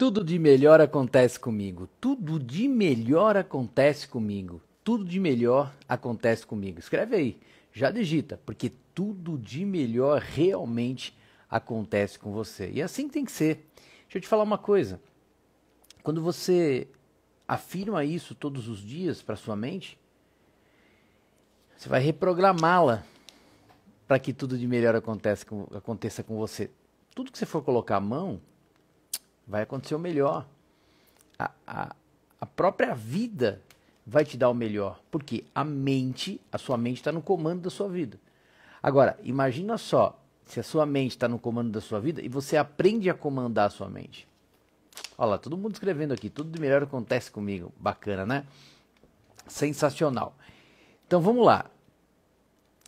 Tudo de melhor acontece comigo. Tudo de melhor acontece comigo. Tudo de melhor acontece comigo. Escreve aí, já digita, porque tudo de melhor realmente acontece com você. E assim tem que ser. Deixa eu te falar uma coisa. Quando você afirma isso todos os dias para sua mente, você vai reprogramá-la para que tudo de melhor aconteça com, aconteça com você. Tudo que você for colocar a mão, vai acontecer o melhor. A, a, a própria vida vai te dar o melhor. Porque a mente, a sua mente está no comando da sua vida. Agora, imagina só, se a sua mente está no comando da sua vida e você aprende a comandar a sua mente. Olha lá, todo mundo escrevendo aqui, tudo de melhor acontece comigo. Bacana, né? Sensacional. Então vamos lá.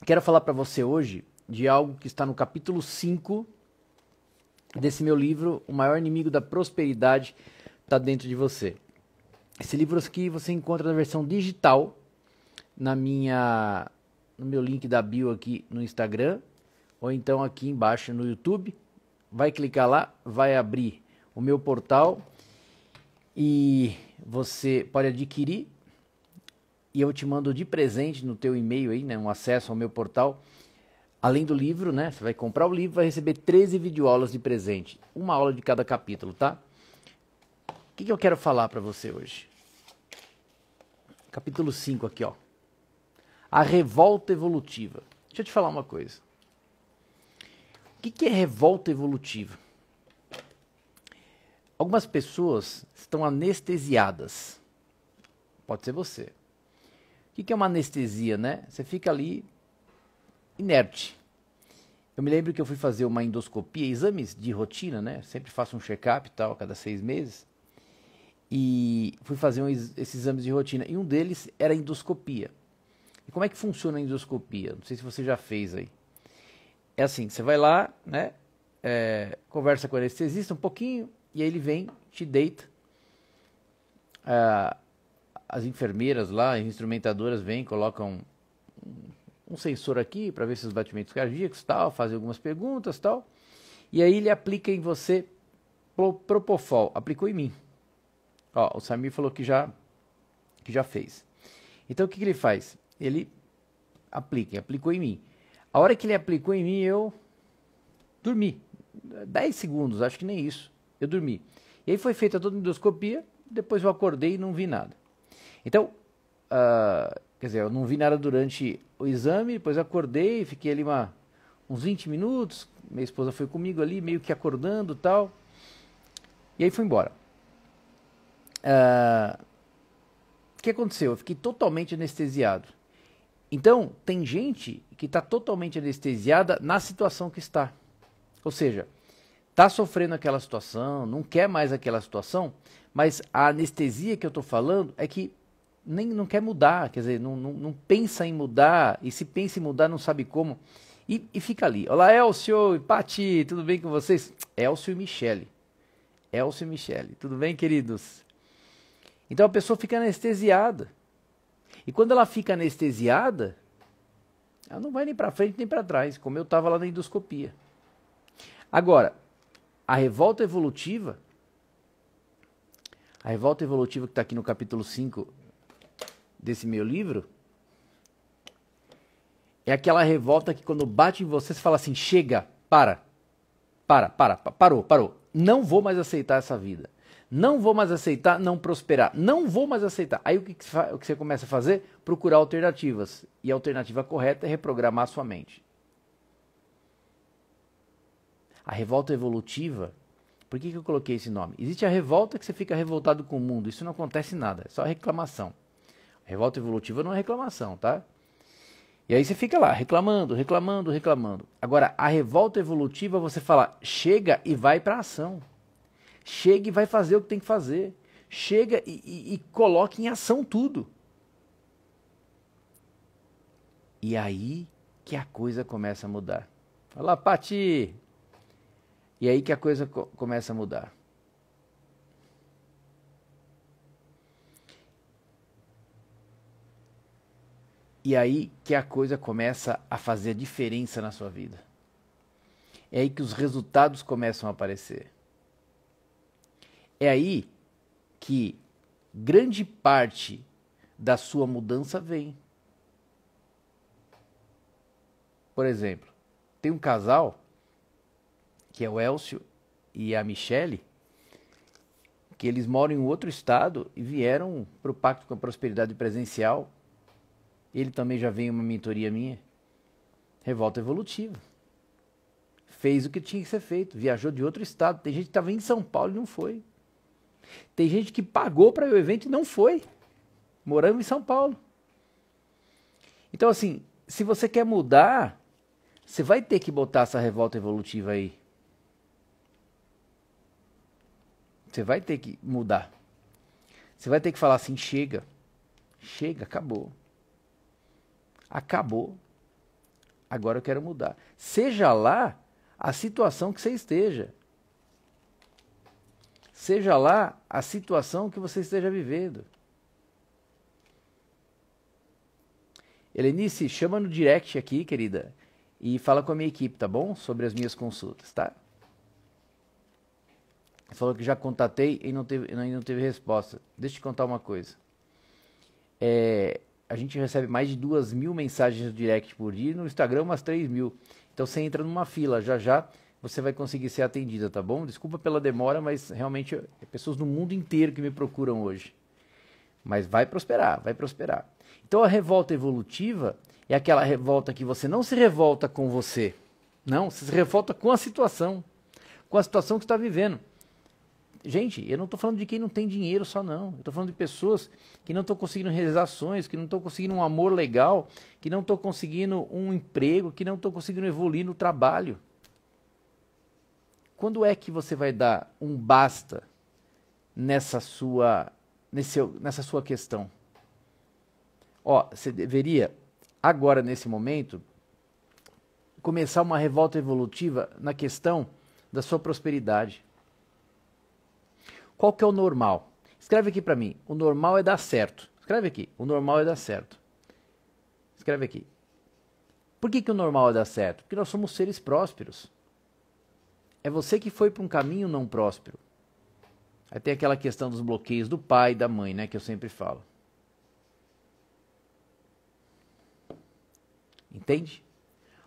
Quero falar para você hoje de algo que está no capítulo 5 desse meu livro, O Maior Inimigo da Prosperidade Está Dentro de Você. Esse livro aqui você encontra na versão digital, na minha, no meu link da bio aqui no Instagram, ou então aqui embaixo no YouTube. Vai clicar lá, vai abrir o meu portal e você pode adquirir. E eu te mando de presente no teu e-mail aí, né, um acesso ao meu portal Além do livro, né? Você vai comprar o livro, vai receber 13 videoaulas de presente. Uma aula de cada capítulo, tá? O que, que eu quero falar para você hoje? Capítulo 5 aqui, ó. A revolta evolutiva. Deixa eu te falar uma coisa. O que, que é revolta evolutiva? Algumas pessoas estão anestesiadas. Pode ser você. O que, que é uma anestesia, né? Você fica ali inerte. Eu me lembro que eu fui fazer uma endoscopia, exames de rotina, né? Sempre faço um check-up e tal, a cada seis meses. E fui fazer um, esses exames de rotina. E um deles era endoscopia. E como é que funciona a endoscopia? Não sei se você já fez aí. É assim, você vai lá, né? É, conversa com o anestesista um pouquinho, e aí ele vem, te deita. Ah, as enfermeiras lá, as instrumentadoras vêm, colocam um um sensor aqui para ver seus batimentos cardíacos, tal, fazer algumas perguntas, tal. E aí ele aplica em você propofol, aplicou em mim. Ó, o Samir falou que já que já fez. Então o que, que ele faz? Ele aplica, aplicou em mim. A hora que ele aplicou em mim, eu dormi. 10 segundos, acho que nem isso. Eu dormi. E aí foi feita toda a endoscopia, depois eu acordei e não vi nada. Então, uh, Quer dizer, eu não vi nada durante o exame, depois acordei, fiquei ali uma, uns 20 minutos. Minha esposa foi comigo ali, meio que acordando tal. E aí foi embora. Ah, o que aconteceu? Eu fiquei totalmente anestesiado. Então, tem gente que está totalmente anestesiada na situação que está. Ou seja, está sofrendo aquela situação, não quer mais aquela situação, mas a anestesia que eu estou falando é que nem não quer mudar, quer dizer, não, não, não, pensa em mudar, e se pensa em mudar não sabe como, e, e fica ali. Olá, Elcio e Pati, tudo bem com vocês? Elcio e Michele. Elcio e Michele, tudo bem, queridos? Então a pessoa fica anestesiada. E quando ela fica anestesiada, ela não vai nem para frente nem para trás, como eu estava lá na endoscopia. Agora, a revolta evolutiva, a revolta evolutiva que está aqui no capítulo 5 desse meu livro é aquela revolta que quando bate em você, você fala assim: chega, para, para, para, parou, parou. Não vou mais aceitar essa vida. Não vou mais aceitar não prosperar. Não vou mais aceitar. Aí o que, o que você começa a fazer? Procurar alternativas. E a alternativa correta é reprogramar a sua mente. A revolta evolutiva. Por que, que eu coloquei esse nome? Existe a revolta que você fica revoltado com o mundo. Isso não acontece nada, é só reclamação. Revolta evolutiva não é reclamação, tá? E aí você fica lá, reclamando, reclamando, reclamando. Agora, a revolta evolutiva, você fala, chega e vai para ação. Chega e vai fazer o que tem que fazer. Chega e, e, e coloque em ação tudo. E aí que a coisa começa a mudar. Fala, Pati! E aí que a coisa co começa a mudar. E aí que a coisa começa a fazer diferença na sua vida. É aí que os resultados começam a aparecer. É aí que grande parte da sua mudança vem. Por exemplo, tem um casal que é o Elcio e a Michele, que eles moram em outro estado e vieram para o Pacto com a Prosperidade Presencial ele também já veio uma mentoria minha. Revolta evolutiva. Fez o que tinha que ser feito, viajou de outro estado. Tem gente que estava em São Paulo e não foi. Tem gente que pagou para o evento e não foi. morando em São Paulo. Então, assim, se você quer mudar, você vai ter que botar essa revolta evolutiva aí. Você vai ter que mudar. Você vai ter que falar assim: chega, chega, acabou acabou. Agora eu quero mudar. Seja lá a situação que você esteja. Seja lá a situação que você esteja vivendo. Helenice, chama no direct aqui, querida, e fala com a minha equipe, tá bom? Sobre as minhas consultas, tá? Falou que já contatei e não teve, não, não teve resposta. Deixa eu te contar uma coisa. É, a gente recebe mais de duas mil mensagens no direct por dia, no Instagram umas três mil. Então você entra numa fila, já já você vai conseguir ser atendida, tá bom? Desculpa pela demora, mas realmente é pessoas do mundo inteiro que me procuram hoje. Mas vai prosperar, vai prosperar. Então a revolta evolutiva é aquela revolta que você não se revolta com você, não, você se revolta com a situação, com a situação que está vivendo. Gente, eu não estou falando de quem não tem dinheiro só, não. Eu estou falando de pessoas que não estão conseguindo realizar ações, que não estão conseguindo um amor legal, que não estão conseguindo um emprego, que não estão conseguindo evoluir no trabalho. Quando é que você vai dar um basta nessa sua, nesse, nessa sua questão? Ó, você deveria, agora nesse momento, começar uma revolta evolutiva na questão da sua prosperidade. Qual que é o normal? Escreve aqui para mim. O normal é dar certo. Escreve aqui. O normal é dar certo. Escreve aqui. Por que, que o normal é dar certo? Porque nós somos seres prósperos. É você que foi para um caminho não próspero. Aí tem aquela questão dos bloqueios do pai e da mãe, né? Que eu sempre falo. Entende?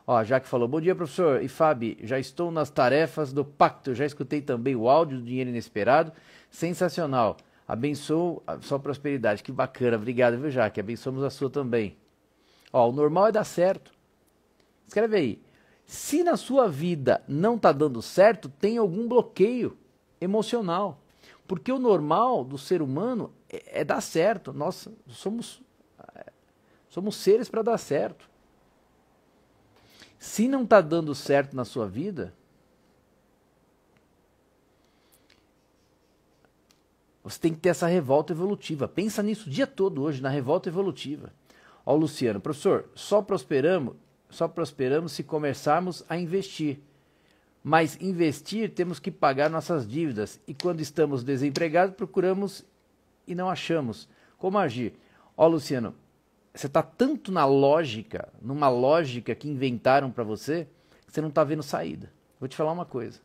Ó, já que falou, bom dia, professor. E Fábio, já estou nas tarefas do pacto, já escutei também o áudio do Dinheiro Inesperado. Sensacional. Abençoa a sua prosperidade. Que bacana. Obrigado, viu, Jaque? Abençoamos a sua também. Ó, o normal é dar certo. Escreve aí. Se na sua vida não está dando certo, tem algum bloqueio emocional. Porque o normal do ser humano é, é dar certo. Nós somos, é, somos seres para dar certo. Se não está dando certo na sua vida, Você tem que ter essa revolta evolutiva. Pensa nisso o dia todo hoje, na revolta evolutiva. Ó, Luciano, professor, só prosperamos, só prosperamos se começarmos a investir. Mas investir temos que pagar nossas dívidas e quando estamos desempregados procuramos e não achamos. Como agir? Ó, Luciano, você está tanto na lógica, numa lógica que inventaram para você, que você não está vendo saída. Vou te falar uma coisa.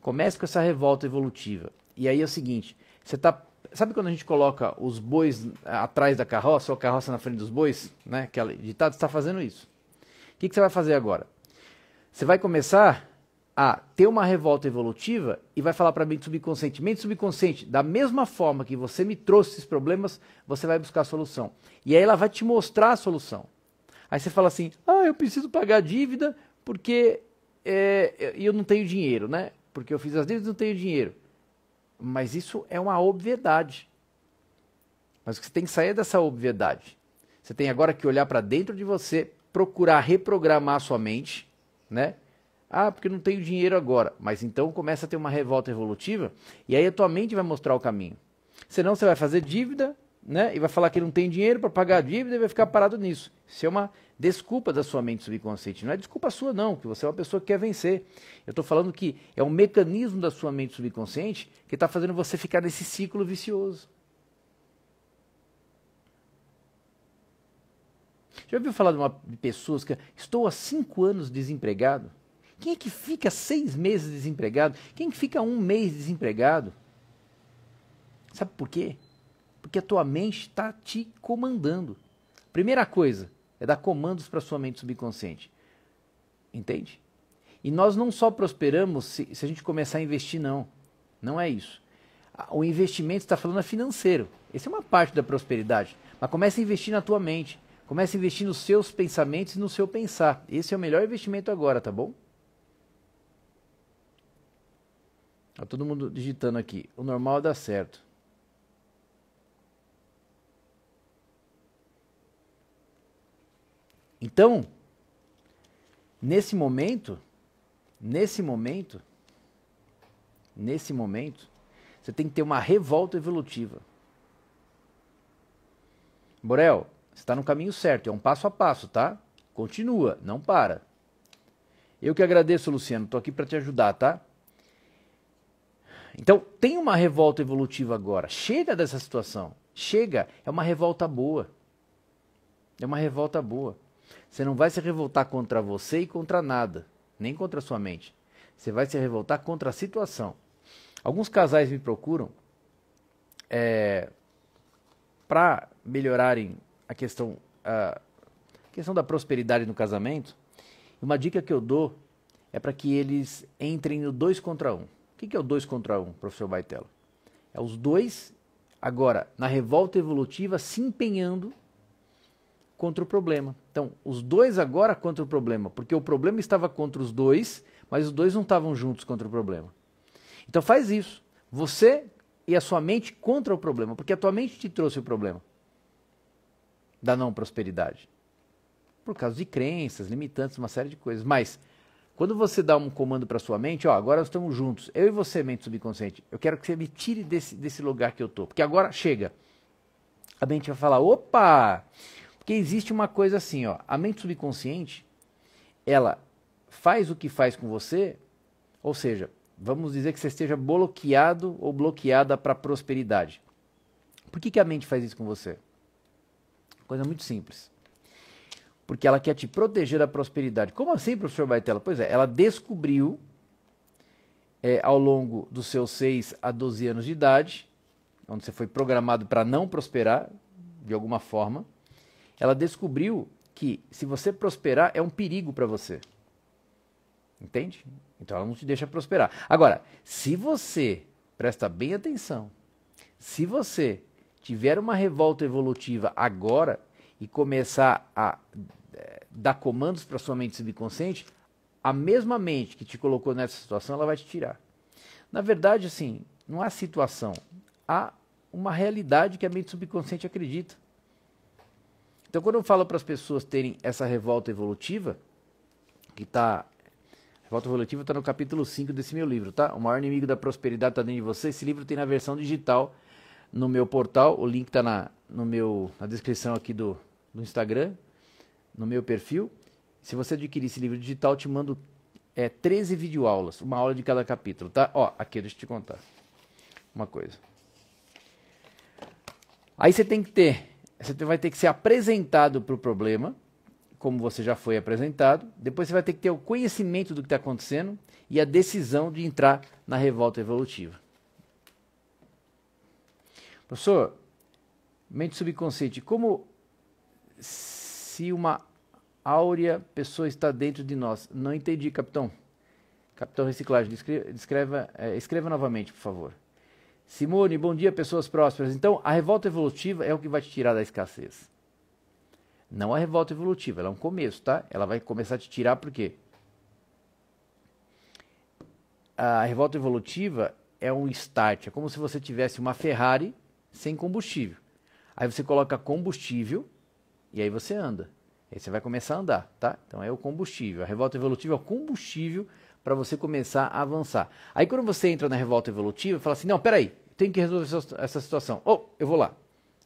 Comece com essa revolta evolutiva. E aí é o seguinte, você tá. Sabe quando a gente coloca os bois atrás da carroça ou a carroça na frente dos bois, né? Aquela é ditado, está fazendo isso. O que, que você vai fazer agora? Você vai começar a ter uma revolta evolutiva e vai falar para mim subconsciente, mente subconsciente, da mesma forma que você me trouxe esses problemas, você vai buscar a solução. E aí ela vai te mostrar a solução. Aí você fala assim: ah, eu preciso pagar a dívida porque é, eu não tenho dinheiro, né? Porque eu fiz as dívidas e não tenho dinheiro. Mas isso é uma obviedade. Mas você tem que sair dessa obviedade. Você tem agora que olhar para dentro de você, procurar reprogramar a sua mente, né? Ah, porque não tenho dinheiro agora. Mas então começa a ter uma revolta evolutiva e aí a tua mente vai mostrar o caminho. Senão você vai fazer dívida, né? E vai falar que não tem dinheiro para pagar a dívida e vai ficar parado nisso. Isso é uma desculpa da sua mente subconsciente. Não é desculpa sua, não, que você é uma pessoa que quer vencer. Eu estou falando que é um mecanismo da sua mente subconsciente que está fazendo você ficar nesse ciclo vicioso. Já ouviu falar de, uma, pessoa pessoas que estou há cinco anos desempregado? Quem é que fica seis meses desempregado? Quem é que fica um mês desempregado? Sabe por quê? Porque a tua mente está te comandando. Primeira coisa, é dar comandos para sua mente subconsciente. Entende? E nós não só prosperamos se, se a gente começar a investir, não. Não é isso. O investimento está falando é financeiro. Essa é uma parte da prosperidade. Mas começa a investir na tua mente. Começa a investir nos seus pensamentos e no seu pensar. Esse é o melhor investimento agora, tá bom? Tá todo mundo digitando aqui. O normal dá certo. Então, nesse momento, nesse momento, nesse momento, você tem que ter uma revolta evolutiva. Borel, você está no caminho certo, é um passo a passo, tá? Continua, não para. Eu que agradeço, Luciano, estou aqui para te ajudar, tá? Então, tem uma revolta evolutiva agora. Chega dessa situação. Chega, é uma revolta boa. É uma revolta boa. Você não vai se revoltar contra você e contra nada, nem contra a sua mente. Você vai se revoltar contra a situação. Alguns casais me procuram é, para melhorarem a questão, a questão da prosperidade no casamento. Uma dica que eu dou é para que eles entrem no dois contra Um. O que é o dois contra um, professor Baitelo? É os dois, agora, na revolta evolutiva, se empenhando contra o problema. Então, os dois agora contra o problema, porque o problema estava contra os dois, mas os dois não estavam juntos contra o problema. Então faz isso. Você e a sua mente contra o problema, porque a tua mente te trouxe o problema da não prosperidade. Por causa de crenças, limitantes, uma série de coisas. Mas quando você dá um comando para sua mente, ó, agora nós estamos juntos, eu e você, mente subconsciente, eu quero que você me tire desse, desse lugar que eu tô, porque agora chega. A mente vai falar: opa, porque existe uma coisa assim, ó, a mente subconsciente, ela faz o que faz com você, ou seja, vamos dizer que você esteja bloqueado ou bloqueada para a prosperidade. Por que, que a mente faz isso com você? Coisa muito simples. Porque ela quer te proteger da prosperidade. Como assim, professor Baitela? Pois é, ela descobriu é, ao longo dos seus 6 a 12 anos de idade, onde você foi programado para não prosperar, de alguma forma, ela descobriu que se você prosperar é um perigo para você. Entende? Então ela não te deixa prosperar. Agora, se você, presta bem atenção, se você tiver uma revolta evolutiva agora e começar a é, dar comandos para sua mente subconsciente, a mesma mente que te colocou nessa situação, ela vai te tirar. Na verdade, assim, não há situação, há uma realidade que a mente subconsciente acredita. Então, quando eu falo para as pessoas terem essa revolta evolutiva, que está. Revolta evolutiva está no capítulo 5 desse meu livro, tá? O maior inimigo da prosperidade está dentro de você. Esse livro tem na versão digital no meu portal. O link está na, no meu, na descrição aqui do, do Instagram, no meu perfil. Se você adquirir esse livro digital, te mando é, 13 videoaulas, uma aula de cada capítulo, tá? Ó, aqui, deixa eu te contar uma coisa. Aí você tem que ter você vai ter que ser apresentado para o problema, como você já foi apresentado. Depois você vai ter que ter o conhecimento do que está acontecendo e a decisão de entrar na revolta evolutiva. Professor, mente subconsciente, como se uma áurea pessoa está dentro de nós? Não entendi, capitão. Capitão Reciclagem, descreva, é, escreva novamente, por favor. Simone, bom dia, pessoas prósperas. Então, a revolta evolutiva é o que vai te tirar da escassez. Não a revolta evolutiva, ela é um começo, tá? Ela vai começar a te tirar por quê? A revolta evolutiva é um start, é como se você tivesse uma Ferrari sem combustível. Aí você coloca combustível e aí você anda. Aí você vai começar a andar, tá? Então é o combustível. A revolta evolutiva é o combustível para você começar a avançar. Aí quando você entra na revolta evolutiva, fala assim: não, peraí, tenho que resolver essa, situação. Ou oh, eu vou lá.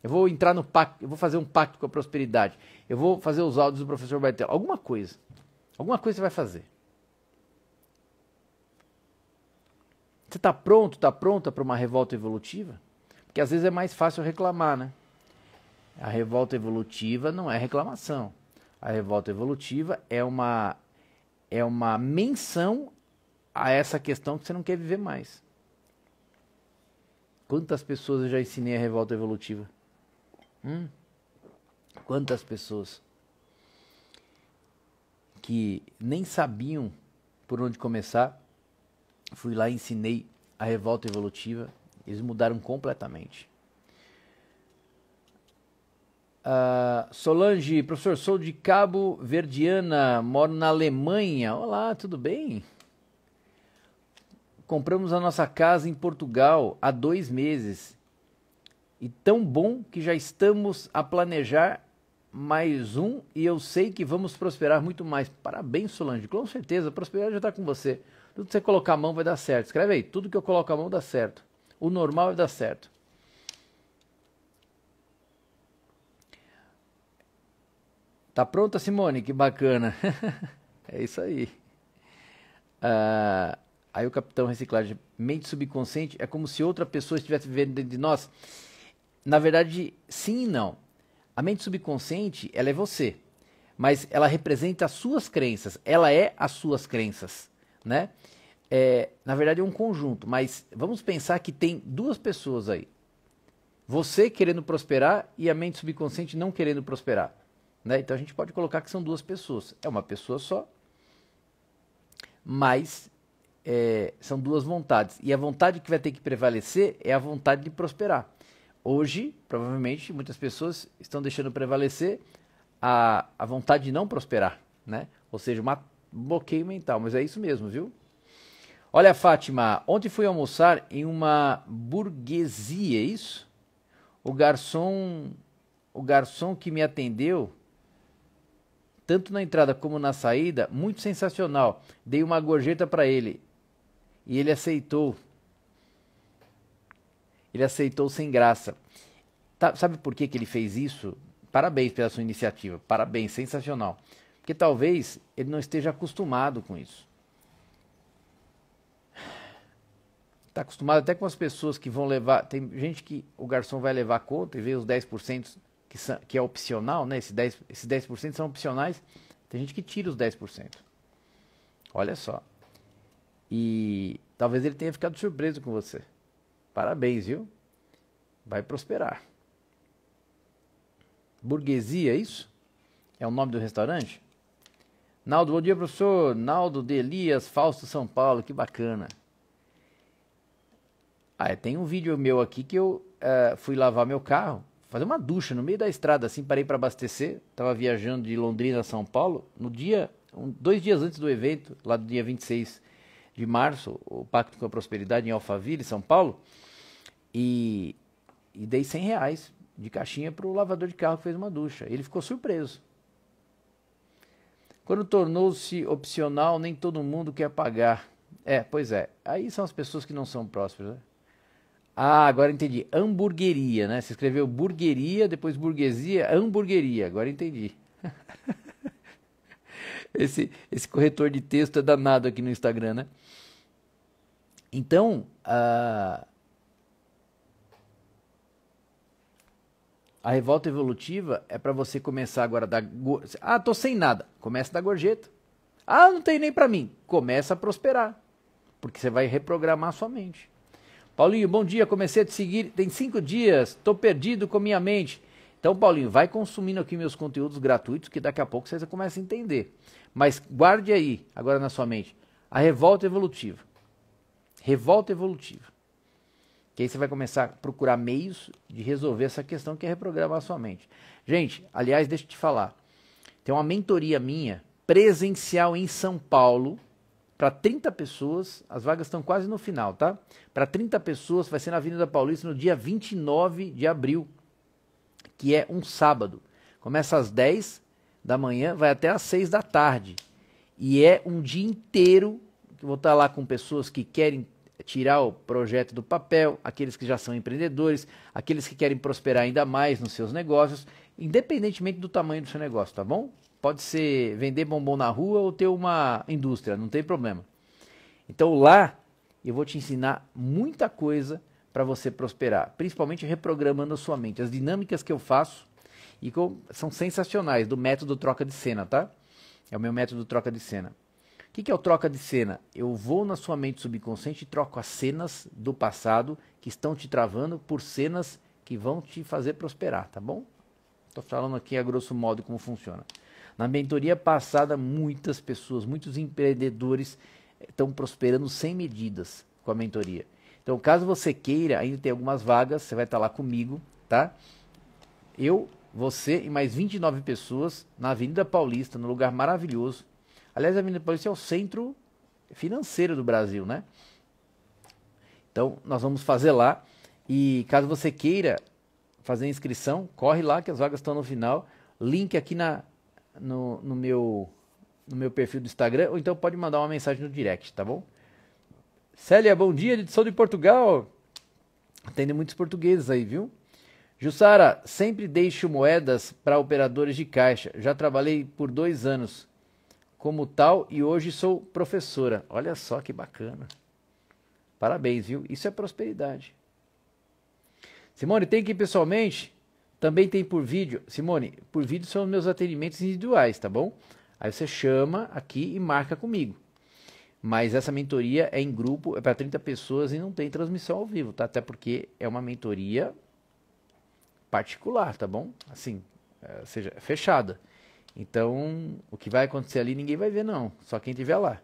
Eu vou entrar no pacto, eu vou fazer um pacto com a prosperidade. Eu vou fazer os áudios do professor Bartelo. Alguma coisa. Alguma coisa você vai fazer. Você está pronto, está pronta para uma revolta evolutiva? Porque às vezes é mais fácil reclamar, né? A revolta evolutiva não é reclamação. A revolta evolutiva é uma é uma menção a essa questão que você não quer viver mais. Quantas pessoas eu já ensinei a revolta evolutiva? Hum? Quantas pessoas que nem sabiam por onde começar, fui lá e ensinei a revolta evolutiva, eles mudaram completamente. Uh, Solange, professor, sou de Cabo Verdiana, moro na Alemanha. Olá, tudo bem? Compramos a nossa casa em Portugal há dois meses. E tão bom que já estamos a planejar mais um e eu sei que vamos prosperar muito mais. Parabéns, Solange, com certeza, a prosperidade já está com você. Tudo que você colocar a mão vai dar certo. Escreve aí, tudo que eu coloco a mão dá certo. O normal vai é dar certo. Tá pronta, Simone? Que bacana. é isso aí. Ah, aí o capitão reciclagem, mente subconsciente, é como se outra pessoa estivesse vivendo dentro de nós. Na verdade, sim e não. A mente subconsciente, ela é você, mas ela representa as suas crenças. Ela é as suas crenças, né? É, na verdade é um conjunto, mas vamos pensar que tem duas pessoas aí. Você querendo prosperar e a mente subconsciente não querendo prosperar. Né? Então a gente pode colocar que são duas pessoas. É uma pessoa só, mas é, são duas vontades. E a vontade que vai ter que prevalecer é a vontade de prosperar. Hoje, provavelmente, muitas pessoas estão deixando prevalecer a, a vontade de não prosperar, né? Ou seja, uma, um bloqueio mental. Mas é isso mesmo, viu? Olha, Fátima, ontem fui almoçar em uma burguesia, é isso? O garçom, o garçom que me atendeu tanto na entrada como na saída, muito sensacional. Dei uma gorjeta para ele e ele aceitou. Ele aceitou sem graça. Tá, sabe por que, que ele fez isso? Parabéns pela sua iniciativa, parabéns, sensacional. Porque talvez ele não esteja acostumado com isso. Está acostumado até com as pessoas que vão levar. Tem gente que o garçom vai levar conta e vê os 10% que, que é opcional, né? Esse 10%, esses 10 são opcionais. Tem gente que tira os 10%. Olha só. E talvez ele tenha ficado surpreso com você. Parabéns, viu? Vai prosperar. Burguesia, é isso? É o nome do restaurante? Naldo, bom dia, professor. Naldo de Elias, Fausto São Paulo, que bacana. Ah, é, tem um vídeo meu aqui que eu uh, fui lavar meu carro fazer uma ducha no meio da estrada, assim, parei para abastecer, estava viajando de Londrina a São Paulo, no dia, um, dois dias antes do evento, lá do dia 26 de março, o Pacto com a Prosperidade em Alphaville, São Paulo, e, e dei 100 reais de caixinha para o lavador de carro que fez uma ducha. Ele ficou surpreso. Quando tornou-se opcional, nem todo mundo quer pagar. É, pois é. Aí são as pessoas que não são prósperas, né? Ah, agora entendi. Hamburgueria, né? Você escreveu burgueria, depois burguesia, hamburgueria. Agora entendi. esse, esse corretor de texto é danado aqui no Instagram, né? Então, a, a revolta evolutiva é para você começar agora da dar. Ah, tô sem nada. Começa da gorjeta. Ah, não tem nem para mim. Começa a prosperar, porque você vai reprogramar a sua mente. Paulinho, bom dia. Comecei a te seguir tem cinco dias. Estou perdido com minha mente. Então, Paulinho, vai consumindo aqui meus conteúdos gratuitos que daqui a pouco você começa a entender. Mas guarde aí, agora na sua mente, a revolta evolutiva. Revolta evolutiva. Que aí você vai começar a procurar meios de resolver essa questão que é reprogramar a sua mente. Gente, aliás, deixa eu te falar. Tem uma mentoria minha presencial em São Paulo para 30 pessoas, as vagas estão quase no final, tá? Para 30 pessoas vai ser na Avenida Paulista no dia 29 de abril, que é um sábado. Começa às 10 da manhã, vai até às 6 da tarde. E é um dia inteiro que vou estar tá lá com pessoas que querem tirar o projeto do papel, aqueles que já são empreendedores, aqueles que querem prosperar ainda mais nos seus negócios, independentemente do tamanho do seu negócio, tá bom? Pode ser vender bombom na rua ou ter uma indústria, não tem problema. Então lá eu vou te ensinar muita coisa para você prosperar, principalmente reprogramando a sua mente. As dinâmicas que eu faço e que eu, são sensacionais do método troca de cena, tá? É o meu método troca de cena. O que, que é o troca de cena? Eu vou na sua mente subconsciente e troco as cenas do passado que estão te travando por cenas que vão te fazer prosperar, tá bom? Estou falando aqui a grosso modo como funciona. Na mentoria passada, muitas pessoas, muitos empreendedores estão eh, prosperando sem medidas com a mentoria. Então, caso você queira, ainda tem algumas vagas, você vai estar tá lá comigo, tá? Eu, você e mais 29 pessoas na Avenida Paulista, no lugar maravilhoso. Aliás, a Avenida Paulista é o centro financeiro do Brasil, né? Então, nós vamos fazer lá. E caso você queira fazer a inscrição, corre lá que as vagas estão no final. Link aqui na, no, no, meu, no meu perfil do Instagram, ou então pode mandar uma mensagem no direct, tá bom? Célia, bom dia, edição de Portugal. Atende muitos portugueses aí, viu? Jussara, sempre deixo moedas para operadores de caixa. Já trabalhei por dois anos como tal e hoje sou professora. Olha só que bacana. Parabéns, viu? Isso é prosperidade. Simone, tem que ir pessoalmente? Também tem por vídeo, Simone, por vídeo são meus atendimentos individuais, tá bom? Aí você chama aqui e marca comigo. Mas essa mentoria é em grupo, é para 30 pessoas e não tem transmissão ao vivo, tá? Até porque é uma mentoria particular, tá bom? Assim, é, seja, é fechada. Então, o que vai acontecer ali ninguém vai ver, não. Só quem tiver lá.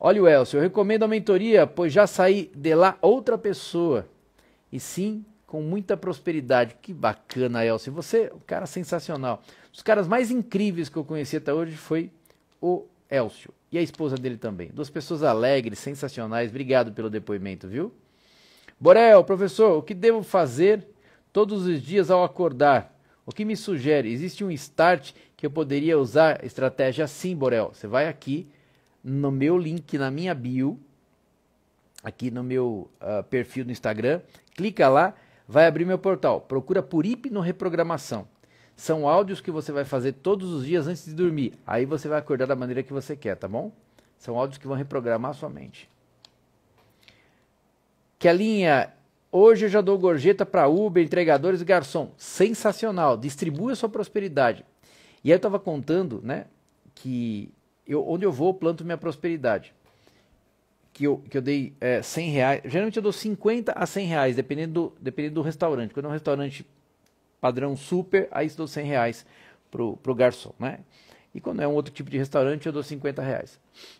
Olha o Elcio, eu recomendo a mentoria, pois já saí de lá outra pessoa. E sim, com muita prosperidade. Que bacana, Elcio. Você, é um cara sensacional. Os caras mais incríveis que eu conheci até hoje foi o Elcio e a esposa dele também. Duas pessoas alegres, sensacionais. Obrigado pelo depoimento, viu? Borel, professor, o que devo fazer todos os dias ao acordar? O que me sugere? Existe um start que eu poderia usar? Estratégia sim, Borel. Você vai aqui no meu link, na minha bio, aqui no meu uh, perfil no Instagram, clica lá vai abrir meu portal. Procura por hipnoreprogramação. São áudios que você vai fazer todos os dias antes de dormir. Aí você vai acordar da maneira que você quer, tá bom? São áudios que vão reprogramar a sua mente. Que a linha Hoje eu já dou gorjeta para Uber, entregadores e garçom. Sensacional, distribua a sua prosperidade. E aí eu estava contando, né, que eu, onde eu vou, planto minha prosperidade que eu, que eu dei é, 100 reais. Geralmente eu dou 50 a 100 reais, dependendo do, dependendo do restaurante. Quando é um restaurante padrão super, aí eu dou 100 reais pro, pro garçom, né? E quando é um outro tipo de restaurante, eu dou 50 reais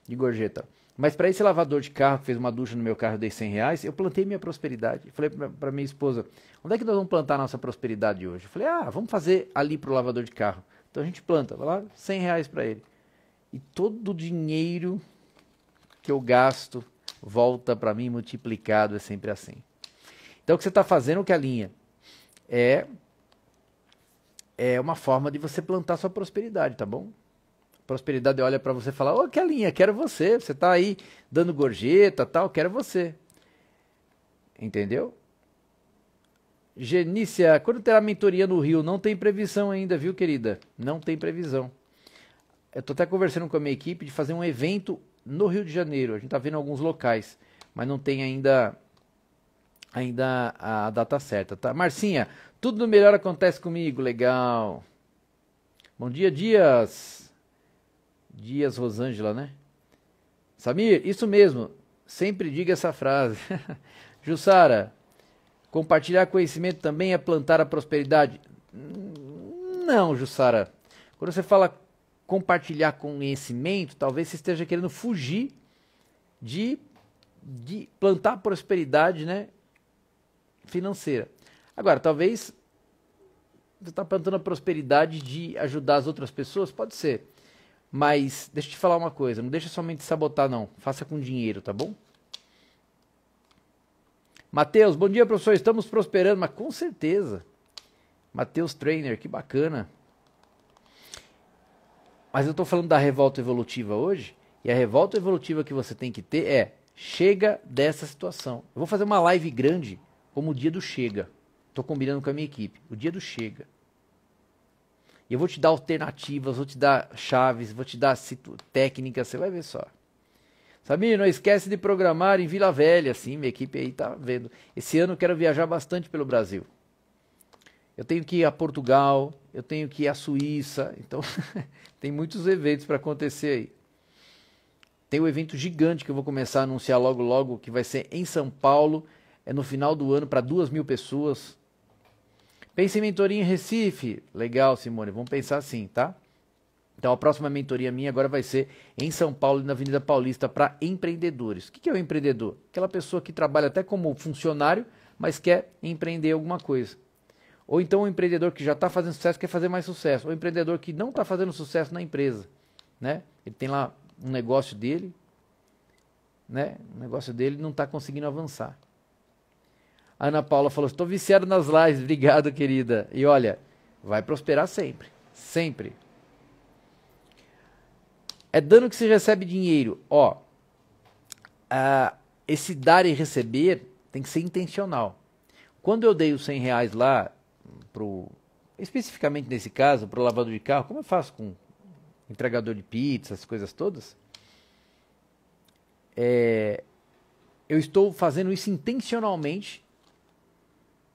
de gorjeta. Mas para esse lavador de carro que fez uma ducha no meu carro, e dei 100 reais, eu plantei minha prosperidade. Falei para minha esposa, onde é que nós vamos plantar a nossa prosperidade hoje? Eu falei, ah, vamos fazer ali pro lavador de carro. Então a gente planta, vai lá, 100 reais para ele. E todo o dinheiro que eu gasto volta para mim multiplicado, é sempre assim. Então, o que você está fazendo com a linha é, é uma forma de você plantar sua prosperidade, tá bom? Prosperidade olha para você e fala, ô, oh, Kelinha, quero você, você está aí dando gorjeta, tal, quero você. Entendeu? Genícia, quando terá mentoria no Rio? Não tem previsão ainda, viu, querida? Não tem previsão. Eu estou até conversando com a minha equipe de fazer um evento no Rio de Janeiro. A gente está vendo alguns locais, mas não tem ainda ainda a data certa, tá? Marcinha, tudo do melhor acontece comigo, legal. Bom dia, Dias. Dias Rosângela, né? Samir, isso mesmo. Sempre diga essa frase. Jussara, compartilhar conhecimento também é plantar a prosperidade? Hum, não, Jussara. Quando você fala compartilhar conhecimento, talvez você esteja querendo fugir de, de plantar prosperidade né, financeira. Agora, talvez você está plantando a prosperidade de ajudar as outras pessoas, pode ser. Mas deixa eu te falar uma coisa, não deixa somente sabotar não, faça com dinheiro, tá bom? Matheus, bom dia professor, estamos prosperando, mas com certeza. Matheus Trainer, que bacana. Mas eu estou falando da revolta evolutiva hoje, e a revolta evolutiva que você tem que ter é: chega dessa situação. Eu vou fazer uma live grande como o dia do chega. Estou combinando com a minha equipe. O dia do chega. E eu vou te dar alternativas, vou te dar chaves, vou te dar técnicas, você vai ver só. Samir, não esquece de programar em Vila Velha, sim, minha equipe aí tá vendo. Esse ano eu quero viajar bastante pelo Brasil eu tenho que ir a Portugal, eu tenho que ir à Suíça. Então, tem muitos eventos para acontecer aí. Tem um evento gigante que eu vou começar a anunciar logo, logo, que vai ser em São Paulo, é no final do ano, para duas mil pessoas. Pense em mentoria em Recife. Legal, Simone, vamos pensar assim, tá? Então, a próxima mentoria minha agora vai ser em São Paulo, na Avenida Paulista, para empreendedores. O que é o um empreendedor? Aquela pessoa que trabalha até como funcionário, mas quer empreender alguma coisa. Ou então o empreendedor que já está fazendo sucesso quer fazer mais sucesso. Ou empreendedor que não está fazendo sucesso na empresa. Né? Ele tem lá um negócio dele, né? o negócio dele não está conseguindo avançar. A Ana Paula falou: estou viciado nas lives, obrigado, querida. E olha, vai prosperar sempre. Sempre. É dano que se recebe dinheiro. Ó, esse dar e receber tem que ser intencional. Quando eu dei os 100 reais lá, pro especificamente nesse caso, para o lavador de carro, como eu faço com entregador de pizza, essas coisas todas, é, eu estou fazendo isso intencionalmente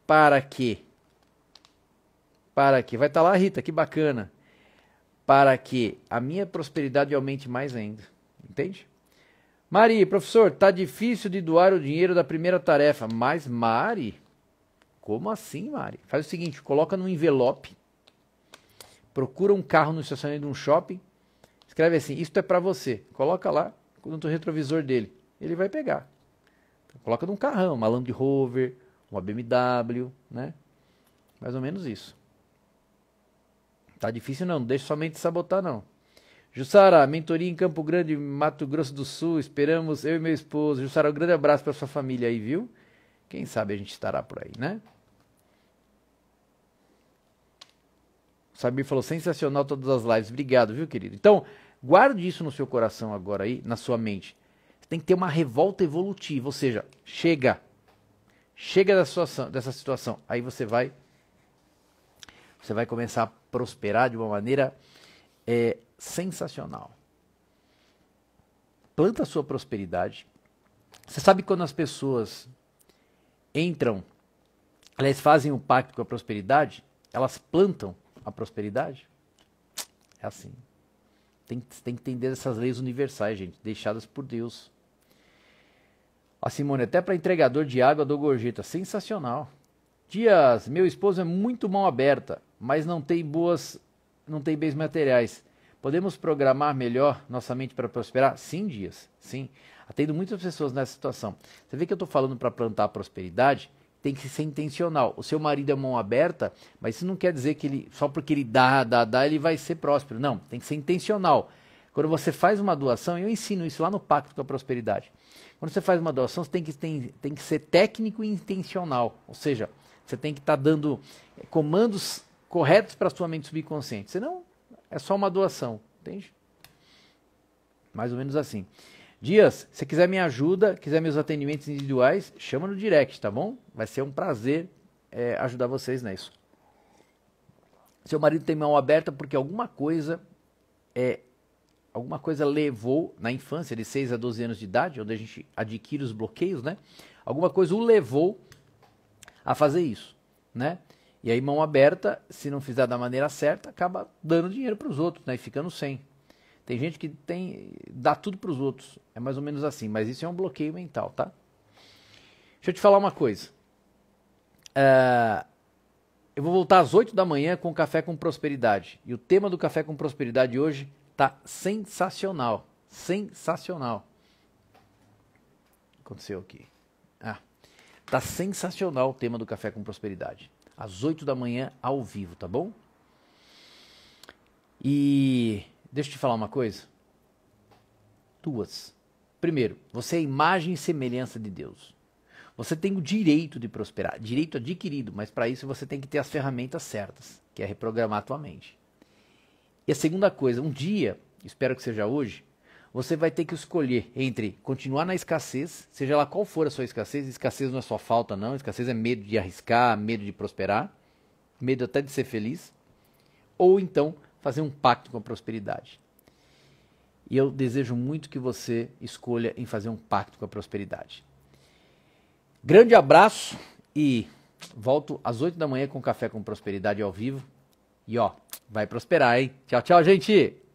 para que para que vai estar tá lá Rita, que bacana, para que a minha prosperidade aumente mais ainda, entende? Mari, professor, tá difícil de doar o dinheiro da primeira tarefa, mas Mari, como assim, Mari? Faz o seguinte, coloca num envelope, procura um carro no estacionamento de um shopping, escreve assim, isto é para você. Coloca lá no retrovisor dele. Ele vai pegar. Então, coloca num carrão, uma Land Rover, uma BMW, né? Mais ou menos isso. Tá difícil não, não deixa somente sabotar não. Jussara, mentoria em Campo Grande, Mato Grosso do Sul. Esperamos eu e meu esposo. Jussara, um grande abraço para sua família aí, viu? Quem sabe a gente estará por aí, né? Sabir falou, sensacional todas as lives. Obrigado, viu, querido? Então, guarde isso no seu coração agora aí, na sua mente. Você tem que ter uma revolta evolutiva, ou seja, chega. Chega dessa situação. Aí você vai você vai começar a prosperar de uma maneira é, sensacional. Planta a sua prosperidade. Você sabe quando as pessoas entram, elas fazem um pacto com a prosperidade, elas plantam a prosperidade? É assim. Tem, tem que entender essas leis universais, gente, deixadas por Deus. A Simone, até para entregador de água do gorjeta, sensacional. Dias, meu esposo é muito mão aberta, mas não tem boas, não tem bens materiais. Podemos programar melhor nossa mente para prosperar? Sim, Dias, sim. Atendo muitas pessoas nessa situação. Você vê que eu estou falando para plantar prosperidade, tem que ser intencional. O seu marido é mão aberta, mas isso não quer dizer que ele só porque ele dá, dá, dá, ele vai ser próspero. Não, tem que ser intencional. Quando você faz uma doação, eu ensino isso lá no Pacto com a Prosperidade. Quando você faz uma doação, você tem que, tem, tem que ser técnico e intencional. Ou seja, você tem que estar tá dando eh, comandos corretos para a sua mente subconsciente. Senão, é só uma doação, entende? Mais ou menos assim. Dias, se quiser minha ajuda, quiser meus atendimentos individuais, chama no direct, tá bom? Vai ser um prazer é, ajudar vocês nisso. Seu marido tem mão aberta porque alguma coisa é alguma coisa levou na infância de 6 a 12 anos de idade, onde a gente adquire os bloqueios, né? Alguma coisa o levou a fazer isso, né? E aí mão aberta, se não fizer da maneira certa, acaba dando dinheiro para os outros, né? E ficando sem. Tem gente que tem dá tudo para os outros. É mais ou menos assim, mas isso é um bloqueio mental, tá? Deixa eu te falar uma coisa. Uh, eu vou voltar às 8 da manhã com o Café com Prosperidade. E o tema do Café com Prosperidade hoje tá sensacional. Sensacional. Aconteceu aqui. Ah. Tá sensacional o tema do Café com Prosperidade. Às 8 da manhã, ao vivo, tá bom? E Deixa eu te falar uma coisa. Duas. Primeiro, você é imagem e semelhança de Deus. Você tem o direito de prosperar, direito adquirido, mas para isso você tem que ter as ferramentas certas, que é reprogramar a tua mente. E a segunda coisa, um dia, espero que seja hoje, você vai ter que escolher entre continuar na escassez, seja lá qual for a sua escassez, escassez não é só falta não, escassez é medo de arriscar, medo de prosperar, medo até de ser feliz, ou então fazer um pacto com a prosperidade. E eu desejo muito que você escolha em fazer um pacto com a prosperidade. Grande abraço e volto às 8 da manhã com Café com Prosperidade ao vivo. E ó, vai prosperar, hein? Tchau, tchau, gente!